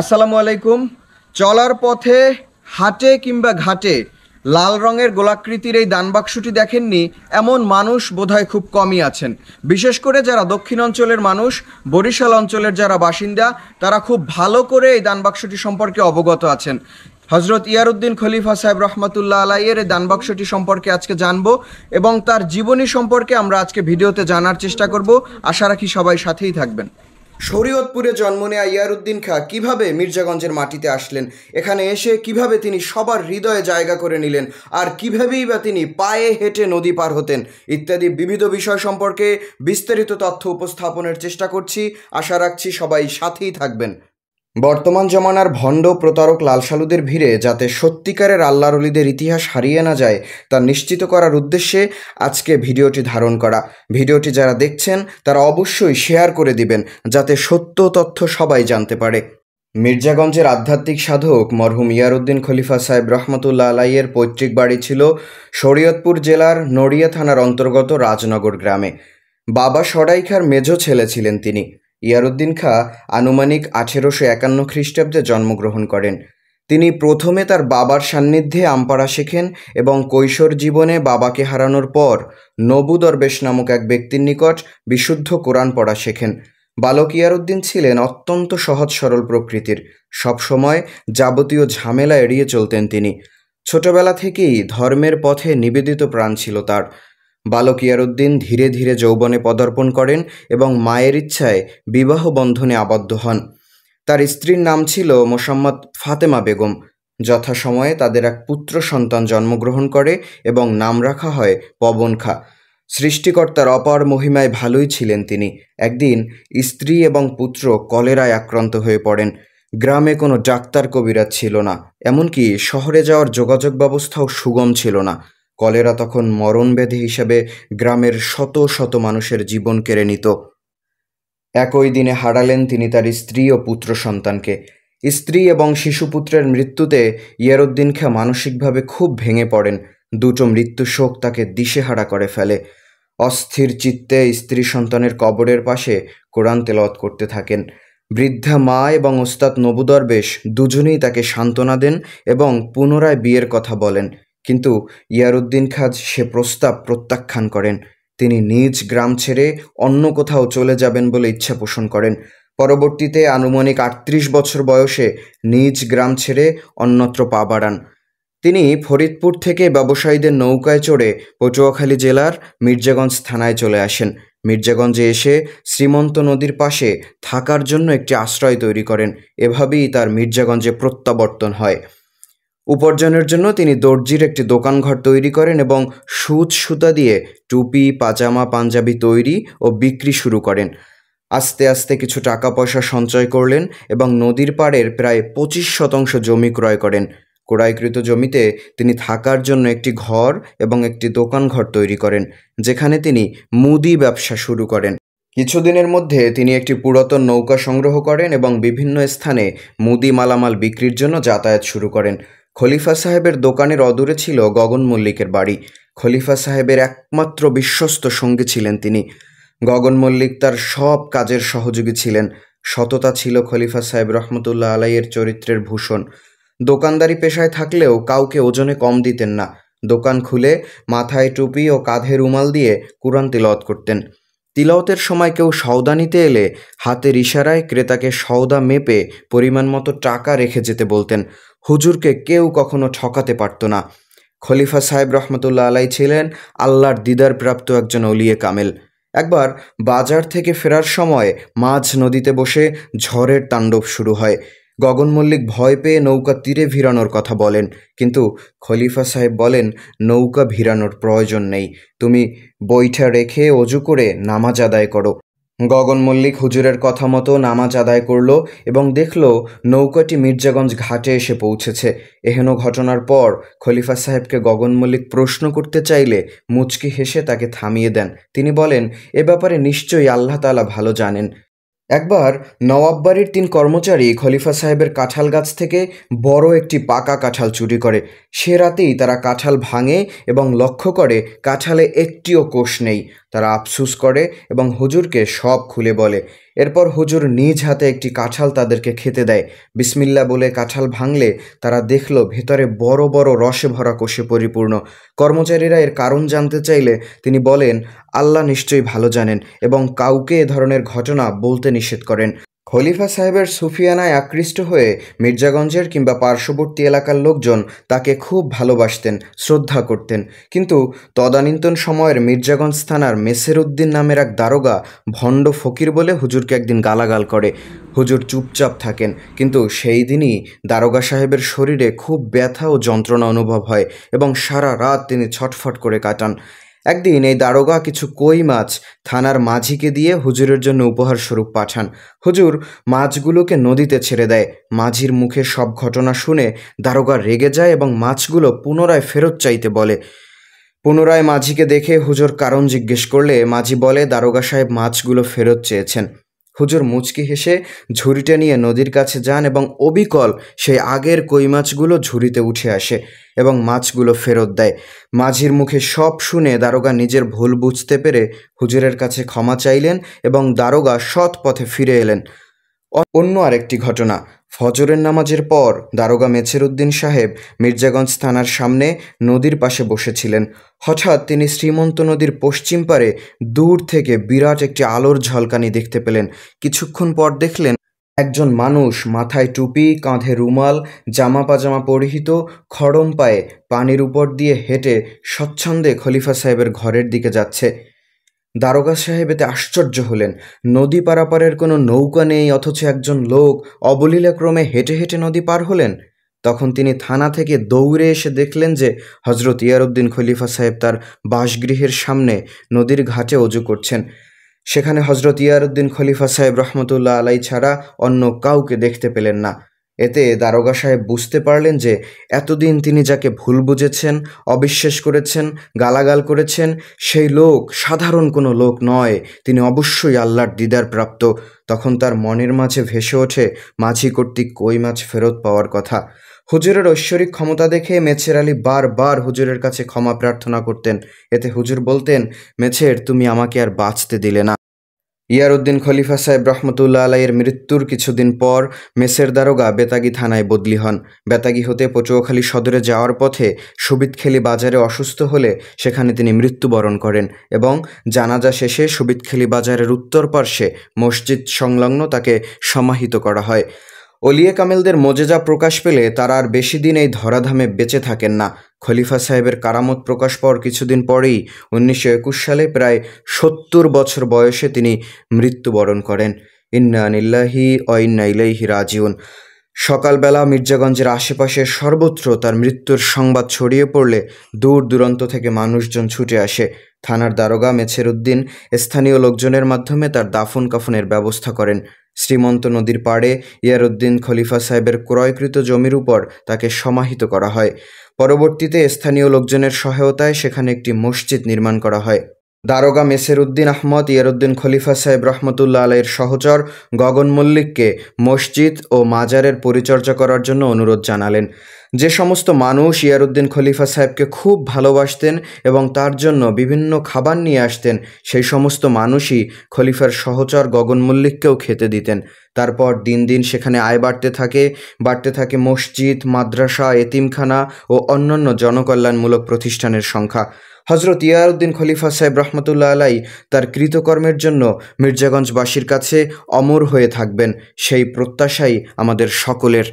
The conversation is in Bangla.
আসসালামু আলাইকুম চলার পথে হাটে কিংবা ঘাটে লাল রঙের গোলাকৃতির এই দানবাক্সটি দেখেননি এমন মানুষ বোধহয় খুব কমই আছেন বিশেষ করে যারা দক্ষিণ অঞ্চলের মানুষ বরিশাল অঞ্চলের যারা বাসিন্দা তারা খুব ভালো করে এই দানবাক্সটি সম্পর্কে অবগত আছেন হজরত ইয়ারুদ্দিন খলিফা সাহেব রহমতুল্লাহ আলাইয়ের এই দানবাক্সটি সম্পর্কে আজকে জানব এবং তার জীবনী সম্পর্কে আমরা আজকে ভিডিওতে জানার চেষ্টা করব আশা রাখি সবাই সাথেই থাকবেন শরীয়তপুরে জন্ম নেয়া ইয়ারুদ্দিন খাঁ কীভাবে মির্জাগঞ্জের মাটিতে আসলেন এখানে এসে কিভাবে তিনি সবার হৃদয়ে জায়গা করে নিলেন আর কীভাবেই বা তিনি পায়ে হেঁটে নদী পার হতেন ইত্যাদি বিবিধ বিষয় সম্পর্কে বিস্তারিত তথ্য উপস্থাপনের চেষ্টা করছি আশা রাখছি সবাই সাথেই থাকবেন বর্তমান জমানার ভণ্ড প্রতারক লালসালুদের ভিড়ে যাতে সত্যিকারের আল্লাহরলিদের ইতিহাস হারিয়ে না যায় তা নিশ্চিত করার উদ্দেশ্যে আজকে ভিডিওটি ধারণ করা ভিডিওটি যারা দেখছেন তারা অবশ্যই শেয়ার করে দিবেন যাতে সত্য তথ্য সবাই জানতে পারে মির্জাগঞ্জের আধ্যাত্মিক সাধক মরহুম ইয়ারউদ্দিন খলিফা সাহেব রহমতুল্লা আলাইয়ের পৈতৃক বাড়ি ছিল শরীয়তপুর জেলার নড়িয়া থানার অন্তর্গত রাজনগর গ্রামে বাবা সরাইখার মেজ ছেলে ছিলেন তিনি ইয়ারুদ্দিন খাঁ আনুমানিক আঠেরোশো একান্ন খ্রিস্টাব্দে জন্মগ্রহণ করেন তিনি প্রথমে তার বাবার সান্নিধ্যে আমপাড়া শেখেন এবং কৈশোর জীবনে বাবাকে হারানোর পর নবু দরবেশ নামক এক ব্যক্তির নিকট বিশুদ্ধ কোরআন পড়া শেখেন বালক ইয়ারুদ্দিন ছিলেন অত্যন্ত সহজ সরল প্রকৃতির সবসময় যাবতীয় ঝামেলা এড়িয়ে চলতেন তিনি ছোটবেলা থেকেই ধর্মের পথে নিবেদিত প্রাণ ছিল তার বালক ইয়ারুদ্দিন ধীরে ধীরে যৌবনে পদার্পণ করেন এবং মায়ের ইচ্ছায় বিবাহ বন্ধনে আবদ্ধ হন তার স্ত্রীর নাম ছিল মোসাম্মদ ফাতেমা বেগম যথাসময়ে তাদের এক পুত্র সন্তান জন্মগ্রহণ করে এবং নাম রাখা হয় পবন খা সৃষ্টিকর্তার অপার মহিমায় ভালোই ছিলেন তিনি একদিন স্ত্রী এবং পুত্র কলেরায় আক্রান্ত হয়ে পড়েন গ্রামে কোনো ডাক্তার কবিরাজ ছিল না এমনকি শহরে যাওয়ার যোগাযোগ ব্যবস্থাও সুগম ছিল না কলেরা তখন মরণব্যাধি হিসাবে গ্রামের শত শত মানুষের জীবন কেড়ে নিত একই দিনে হারালেন তিনি তার স্ত্রী ও পুত্র সন্তানকে স্ত্রী এবং শিশুপুত্রের মৃত্যুতে ইয়ারুদ্দিন খা মানসিকভাবে খুব ভেঙে পড়েন দুটো মৃত্যু শোক তাকে দিশেহারা করে ফেলে অস্থির চিত্তে স্ত্রী সন্তানের কবরের পাশে কোরআন তেলত করতে থাকেন বৃদ্ধা মা এবং ওস্তাদ নবুদরবেশ দুজনেই তাকে সান্ত্বনা দেন এবং পুনরায় বিয়ের কথা বলেন কিন্তু ইয়ারউদ্দিন খাজ সে প্রস্তাব প্রত্যাখ্যান করেন তিনি নিজ গ্রাম ছেড়ে অন্য কোথাও চলে যাবেন বলে ইচ্ছা পোষণ করেন পরবর্তীতে আনুমানিক আটত্রিশ বছর বয়সে নিজ গ্রাম ছেড়ে অন্যত্র পা বাড়ান তিনি ফরিদপুর থেকে ব্যবসায়ীদের নৌকায় চড়ে পটুয়াখালী জেলার মির্জাগঞ্জ থানায় চলে আসেন মির্জাগঞ্জে এসে শ্রীমন্ত নদীর পাশে থাকার জন্য একটি আশ্রয় তৈরি করেন এভাবেই তার মির্জাগঞ্জে প্রত্যাবর্তন হয় উপার্জনের জন্য তিনি দর্জির একটি দোকানঘর তৈরি করেন এবং সুত সুতা দিয়ে টুপি পাজামা পাঞ্জাবি তৈরি ও বিক্রি শুরু করেন আস্তে আস্তে কিছু টাকা পয়সা সঞ্চয় করলেন এবং নদীর পাড়ের প্রায় পঁচিশ শতাংশ জমি ক্রয় করেন ক্রয়কৃত জমিতে তিনি থাকার জন্য একটি ঘর এবং একটি দোকানঘর তৈরি করেন যেখানে তিনি মুদি ব্যবসা শুরু করেন কিছুদিনের মধ্যে তিনি একটি পুরাতন নৌকা সংগ্রহ করেন এবং বিভিন্ন স্থানে মুদি মালামাল বিক্রির জন্য যাতায়াত শুরু করেন খলিফা সাহেবের দোকানের অদূরে ছিল গগন মল্লিকের বাড়ি খলিফা সাহেবের একমাত্র বিশ্বস্ত সঙ্গী ছিলেন তিনি গগন মল্লিক তার সব কাজের সহযোগী ছিলেন সততা ছিল খলিফা সাহেব রহমতুল্লাহ আলাইয়ের চরিত্রের ভূষণ দোকানদারি পেশায় থাকলেও কাউকে ওজনে কম দিতেন না দোকান খুলে মাথায় টুপি ও কাঁধে রুমাল দিয়ে কুরআন তিলত করতেন তিলাওতের সময় কেউ সওদা নিতে এলে হাতের ইশারায় ক্রেতাকে সওদা মেপে পরিমাণ মতো টাকা রেখে যেতে বলতেন হুজুরকে কেউ কখনো ঠকাতে পারত না খলিফা সাহেব রহমতুল্লা আলাই ছিলেন আল্লাহর দিদার প্রাপ্ত একজন অলিয়ে কামেল একবার বাজার থেকে ফেরার সময় মাঝ নদীতে বসে ঝড়ের তাণ্ডব শুরু হয় গগন মল্লিক ভয় পেয়ে নৌকা তীরে ভিড়ানোর কথা বলেন কিন্তু খলিফা সাহেব বলেন নৌকা ভিড়ানোর প্রয়োজন নেই তুমি বৈঠা রেখে অজু করে নামাজ আদায় করো গগন মল্লিক হুজুরের কথা মতো নামাজ আদায় করল এবং দেখল নৌকাটি মির্জাগঞ্জ ঘাটে এসে পৌঁছেছে এহেন ঘটনার পর খলিফা সাহেবকে গগন মল্লিক প্রশ্ন করতে চাইলে মুচকি হেসে তাকে থামিয়ে দেন তিনি বলেন এ ব্যাপারে নিশ্চয়ই আল্লাহ তালা ভালো জানেন একবার নওয়াব বাড়ির তিন কর্মচারী খলিফা সাহেবের কাঁঠাল গাছ থেকে বড় একটি পাকা কাঁঠাল চুরি করে সে রাতেই তারা কাঁঠাল ভাঙে এবং লক্ষ্য করে কাঁঠালে একটিও কোষ নেই তারা আফসুস করে এবং হুজুরকে সব খুলে বলে এরপর হুজুর নিজ হাতে একটি কাঁঠাল তাদেরকে খেতে দেয় বিসমিল্লা বলে কাঁঠাল ভাঙলে তারা দেখল ভেতরে বড় বড় রসে ভরা কোষে পরিপূর্ণ কর্মচারীরা এর কারণ জানতে চাইলে তিনি বলেন আল্লাহ নিশ্চয়ই ভালো জানেন এবং কাউকে এ ধরনের ঘটনা বলতে নিষেধ করেন খলিফা সাহেবের সুফিয়ানায় আকৃষ্ট হয়ে মির্জাগঞ্জের কিংবা পার্শ্ববর্তী এলাকার লোকজন তাকে খুব ভালোবাসতেন শ্রদ্ধা করতেন কিন্তু তদানীন্তন সময়ের মির্জাগঞ্জ থানার মেসের উদ্দিন নামের এক দারোগা ভণ্ড ফকির বলে হুজুরকে একদিন গালাগাল করে হুজুর চুপচাপ থাকেন কিন্তু সেই দিনই দারোগা সাহেবের শরীরে খুব ব্যথা ও যন্ত্রণা অনুভব হয় এবং সারা রাত তিনি ছটফট করে কাটান একদিন এই দারোগা কিছু কই মাছ থানার মাঝিকে দিয়ে হুজুরের জন্য উপহার স্বরূপ পাঠান হুজুর মাছগুলোকে নদীতে ছেড়ে দেয় মাঝির মুখে সব ঘটনা শুনে দারোগা রেগে যায় এবং মাছগুলো পুনরায় ফেরত চাইতে বলে পুনরায় মাঝিকে দেখে হুজুর কারণ জিজ্ঞেস করলে মাঝি বলে দারোগা সাহেব মাছগুলো ফেরত চেয়েছেন হুজুর মুচকি হেসে ঝুড়িটা নিয়ে নদীর কাছে যান এবং অবিকল সেই আগের কই মাছগুলো ঝুড়িতে উঠে আসে এবং মাছগুলো ফেরত দেয় মাঝির মুখে সব শুনে দারোগা নিজের ভুল বুঝতে পেরে হুজুরের কাছে ক্ষমা চাইলেন এবং দারোগা সৎ পথে ফিরে এলেন অন্য আরেকটি ঘটনা ফজরের নামাজের পর দারোগা মেছের উদ্দিন সাহেব মির্জাগঞ্জ থানার সামনে নদীর পাশে বসেছিলেন হঠাৎ তিনি শ্রীমন্ত নদীর পশ্চিম পারে দূর থেকে বিরাট একটি আলোর ঝলকানি দেখতে পেলেন কিছুক্ষণ পর দেখলেন একজন মানুষ মাথায় টুপি কাঁধে রুমাল জামা পাজামা পরিহিত খড়ম পায়ে পানির উপর দিয়ে হেঁটে স্বচ্ছন্দে খলিফা সাহেবের ঘরের দিকে যাচ্ছে দারোগা সাহেব এতে আশ্চর্য হলেন নদী পারাপারের কোনো নৌকা নেই অথচ একজন লোক অবলীলাক্রমে হেঁটে হেঁটে নদী পার হলেন তখন তিনি থানা থেকে দৌড়ে এসে দেখলেন যে হজরত ইয়ারউদ্দিন খলিফা সাহেব তার বাসগৃহের সামনে নদীর ঘাটে অজু করছেন সেখানে হজরত ইয়ারুদ্দিন খলিফা সাহেব রহমতুল্লাহ আলাই ছাড়া অন্য কাউকে দেখতে পেলেন না এতে দারোগা সাহেব বুঝতে পারলেন যে এতদিন তিনি যাকে ভুল বুঝেছেন অবিশ্বাস করেছেন গালাগাল করেছেন সেই লোক সাধারণ কোনো লোক নয় তিনি অবশ্যই আল্লাহর দিদার প্রাপ্ত তখন তার মনের মাঝে ভেসে ওঠে মাঝি কর্তৃক কই মাছ ফেরত পাওয়ার কথা হুজুরের ঐশ্বরিক ক্ষমতা দেখে মেছের আলী বারবার হুজুরের কাছে ক্ষমা প্রার্থনা করতেন এতে হুজুর বলতেন মেছের তুমি আমাকে আর বাঁচতে দিলে না ইয়ারউদ্দিন খলিফা সাহেব রহমতুল্লাহ আলাইয়ের মৃত্যুর কিছুদিন পর মেসের দারোগা বেতাগি থানায় বদলি হন বেতাগি হতে পচুয়াখালী সদরে যাওয়ার পথে সুবিতখেলি বাজারে অসুস্থ হলে সেখানে তিনি মৃত্যুবরণ করেন এবং জানাজা শেষে সুবিতখেলি বাজারের উত্তর পার্শ্বে মসজিদ সংলগ্ন তাকে সমাহিত করা হয় অলিয়ে কামেলদের মজেজা প্রকাশ পেলে তারা আর বেশি দিন এই ধরাধামে বেঁচে থাকেন না খলিফা সাহেবের কারামত প্রকাশ পাওয়ার কিছুদিন পরেই উনিশশো একুশ সালে প্রায় সত্তর বছর বয়সে তিনি মৃত্যুবরণ করেন ইন্না নিল্লাহি অইন্না ইলাইহি রাজিউন সকালবেলা মির্জাগঞ্জের আশেপাশে সর্বত্র তার মৃত্যুর সংবাদ ছড়িয়ে পড়লে দূর দূরান্ত থেকে মানুষজন ছুটে আসে থানার দারোগা মেছের উদ্দিন স্থানীয় লোকজনের মাধ্যমে তার দাফন কাফনের ব্যবস্থা করেন শ্রীমন্ত নদীর পাড়ে ইয়ারউদ্দিন খলিফা সাহেবের ক্রয়কৃত জমির উপর তাকে সমাহিত করা হয় পরবর্তীতে স্থানীয় লোকজনের সহায়তায় সেখানে একটি মসজিদ নির্মাণ করা হয় দারোগা মেসেরউদ্দিন আহমদ ইয়ারউদ্দিন খলিফা সাহেব রহমতুল্লা আলাইয়ের সহচর গগন মল্লিককে মসজিদ ও মাজারের পরিচর্যা করার জন্য অনুরোধ জানালেন যে সমস্ত মানুষ ইয়ারুদ্দিন খলিফা সাহেবকে খুব ভালোবাসতেন এবং তার জন্য বিভিন্ন খাবার নিয়ে আসতেন সেই সমস্ত মানুষই খলিফার সহচর গগন মল্লিককেও খেতে দিতেন তারপর দিন দিন সেখানে আয় বাড়তে থাকে বাড়তে থাকে মসজিদ মাদ্রাসা এতিমখানা ও অন্যান্য জনকল্যাণমূলক প্রতিষ্ঠানের সংখ্যা হজরত ইয়ারউদ্দিন খলিফা সাহেব রহমতুল্লা আলাই তার কৃতকর্মের জন্য মির্জাগঞ্জবাসীর কাছে অমর হয়ে থাকবেন সেই প্রত্যাশাই আমাদের সকলের